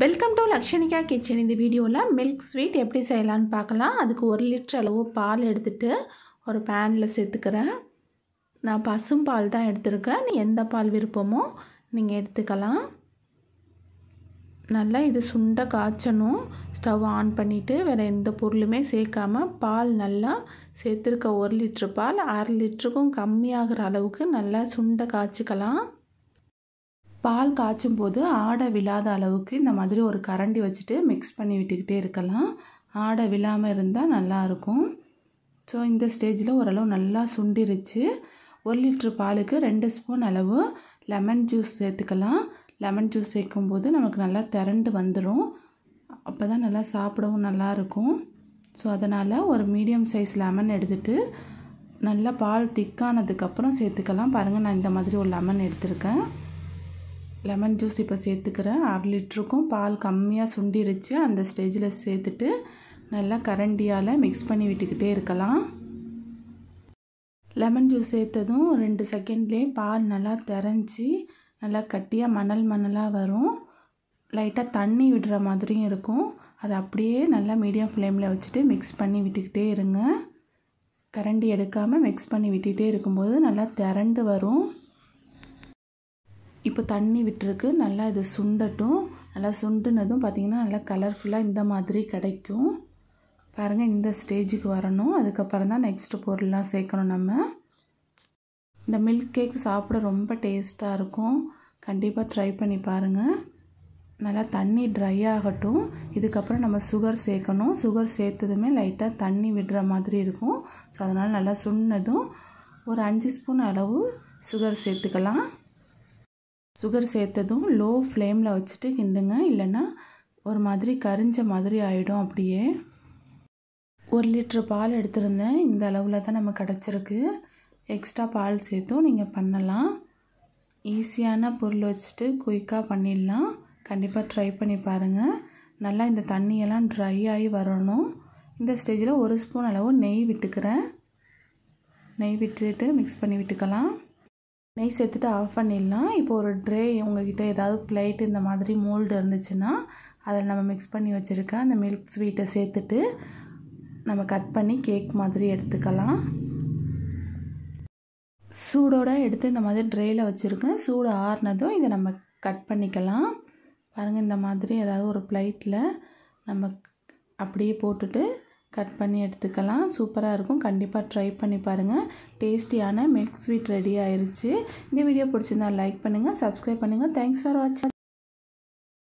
welcome to Lakshanika kitchen இந்த வீடியோவில் milk sweet எப்படி செய்யலான்னு பார்க்கலாம் அதுக்கு ஒரு லிட்டர் அளவு பால் எடுத்துகிட்டு ஒரு பேனில் சேர்த்துக்கிறேன் நான் பசும் பால் தான் எடுத்திருக்கேன் எந்த பால் விருப்பமோ நீங்கள் எடுத்துக்கலாம் நல்லா இது சுண்டை காய்ச்சணும் ஸ்டவ் ஆன் பண்ணிவிட்டு வேறு எந்த பொருளுமே சேர்க்காமல் பால் நல்லா சேர்த்துருக்க ஒரு லிட்ரு பால் அரை லிட்டருக்கும் கம்மியாகிற அளவுக்கு நல்லா சுண்டை காய்ச்சிக்கலாம் பால் காய்ச்சும் போது ஆடை விழாத அளவுக்கு இந்த மாதிரி ஒரு கரண்டி வச்சுட்டு மிக்ஸ் பண்ணி விட்டுக்கிட்டே இருக்கலாம் ஆடை விழாமல் இருந்தால் நல்லாயிருக்கும் ஸோ இந்த ஸ்டேஜில் ஓரளவு நல்லா சுண்டிருச்சு ஒரு லிட்ரு பாலுக்கு ரெண்டு ஸ்பூன் அளவு லெமன் ஜூஸ் சேர்த்துக்கலாம் லெமன் ஜூஸ் சேர்க்கும் போது நமக்கு நல்லா திரண்டு வந்துடும் அப்போ தான் நல்லா சாப்பிடவும் நல்லாயிருக்கும் ஸோ அதனால் ஒரு மீடியம் சைஸ் லெமன் எடுத்துகிட்டு நல்லா பால் திக்கானதுக்கப்புறம் சேர்த்துக்கலாம் பாருங்கள் நான் இந்த மாதிரி ஒரு லெமன் எடுத்திருக்கேன் லெமன் ஜூஸ் இப்போ சேர்த்துக்கிறேன் அரை லிட்டருக்கும் பால் கம்மியாக சுண்டிருச்சு அந்த ஸ்டேஜில் சேர்த்துட்டு நல்லா கரண்டியால் மிக்ஸ் பண்ணி விட்டுக்கிட்டே இருக்கலாம் லெமன் ஜூஸ் சேர்த்ததும் ரெண்டு செகண்ட்லேயும் பால் நல்லா திறஞ்சி நல்லா கட்டியாக மணல் மணலாக வரும் லைட்டாக தண்ணி விடுற மாதிரியும் இருக்கும் அது அப்படியே நல்லா மீடியம் ஃப்ளேமில் வச்சுட்டு மிக்ஸ் பண்ணி விட்டுக்கிட்டே இருங்க கரண்டி எடுக்காமல் மிக்ஸ் பண்ணி விட்டுகிட்டே இருக்கும்போது நல்லா திரண்டு வரும் இப்போ தண்ணி விட்டுருக்கு நல்லா இதை சுண்டட்டும் நல்லா சுண்டுனதும் பார்த்திங்கன்னா நல்லா கலர்ஃபுல்லாக இந்த மாதிரி கிடைக்கும் பாருங்கள் இந்த ஸ்டேஜுக்கு வரணும் அதுக்கப்புறம் தான் நெக்ஸ்ட்டு பொருள்லாம் சேர்க்கணும் நம்ம இந்த மில்க் கேக் சாப்பிட ரொம்ப டேஸ்ட்டாக இருக்கும் கண்டிப்பாக ட்ரை பண்ணி பாருங்கள் நல்லா தண்ணி ட்ரை ஆகட்டும் இதுக்கப்புறம் நம்ம சுகர் சேர்க்கணும் சுகர் சேர்த்ததுமே லைட்டாக தண்ணி விடுற மாதிரி இருக்கும் ஸோ அதனால் நல்லா சுண்ணதும் ஒரு அஞ்சு ஸ்பூன் அளவு சுகர் சேர்த்துக்கலாம் சுகர் சேர்த்ததும் லோ ஃப்ளேமில் வச்சுட்டு கிண்டுங்க இல்லைன்னா ஒரு மாதிரி கரிஞ்ச மாதிரி ஆகிடும் அப்படியே ஒரு லிட்ரு பால் எடுத்திருந்தேன் இந்த அளவில் தான் நம்ம கிடச்சிருக்கு எக்ஸ்ட்ரா பால் சேர்த்தும் நீங்கள் பண்ணலாம் ஈஸியான பொருள் வச்சுட்டு குயிக்காக பண்ணிடலாம் கண்டிப்பாக ட்ரை பண்ணி பாருங்கள் நல்லா இந்த தண்ணியெல்லாம் ட்ரை ஆகி வரணும் இந்த ஸ்டேஜில் ஒரு ஸ்பூன் அளவு நெய் விட்டுக்கிறேன் நெய் விட்டுட்டு மிக்ஸ் பண்ணி விட்டுக்கலாம் நெய் சேர்த்துட்டு ஆஃப் பண்ணிடலாம் இப்போ ஒரு ட்ரே உங்கள்கிட்ட ஏதாவது பிளேட் இந்த மாதிரி மோல்டு இருந்துச்சுன்னா அதில் நம்ம மிக்ஸ் பண்ணி வச்சுருக்கேன் அந்த மில்க் ஸ்வீட்டை சேர்த்துட்டு நம்ம கட் பண்ணி கேக் மாதிரி எடுத்துக்கலாம் சூடோடு எடுத்து இந்த மாதிரி ட்ரேயில் வச்சுருக்கேன் சூடு ஆறுனதும் இதை நம்ம கட் பண்ணிக்கலாம் பாருங்கள் இந்த மாதிரி ஏதாவது ஒரு பிளேட்டில் நம்ம அப்படியே போட்டுட்டு கட் பண்ணி எடுத்துக்கலாம் சூப்பராக இருக்கும் கண்டிப்பாக ட்ரை பண்ணி பாருங்கள் டேஸ்டியான மில்க் ஸ்வீட் ரெடி ஆயிடுச்சு இந்த வீடியோ பிடிச்சிருந்தா லைக் பண்ணுங்கள் சப்ஸ்கிரைப் பண்ணுங்கள் தேங்க்ஸ் ஃபார் வாட்சிங்